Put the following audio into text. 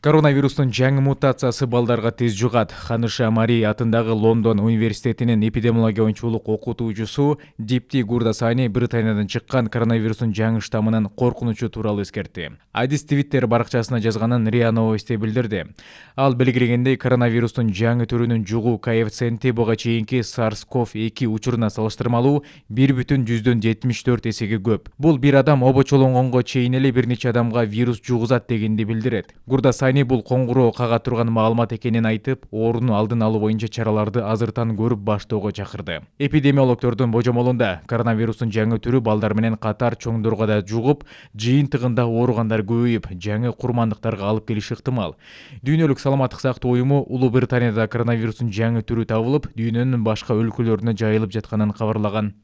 коронавирустун жаңы мутациясы балдарга тез жугат ханыша мари атындагы лондон университетинин эпидемиология бо окутуучусу дипти гурда сани британиядан чыккан коронавирустун жаңы штаммынын коркунучу тууралуу эскертти адис твиттер баракчасына жазганын риа новости билдирди ал белгилегендей коронавирустун жаңы түрүнүн жугуу коэффициенти буга чейинки сарс ков эки учуруна салыштырмалуу бир бүтүн жүздөн жетимиш төрт эсеге көп бул бир адам обочолонгонго чейин эле бир нече адамга вирус жугузат дегенди билдирет кани бул коңгуроо кага турган маалымат экенин айтып оорунун алдын алуу боюнча чараларды азыртан көрүп баштоого чакырды эпидемиологдордун божомолунда коронавирустун жаңы түрү балдар менен катар чоңдорго да жугуп жыйынтыгында ооругандар көбөйүп жаңы курмандыктарга алып келиши ыктымал дүйнөлүк саламаттык сактоо уюму улуу британияда коронавирустун жаңы түрү табылып дүйнөнүн башка өлкөлөрүнө жайылып жатканын кабарлаган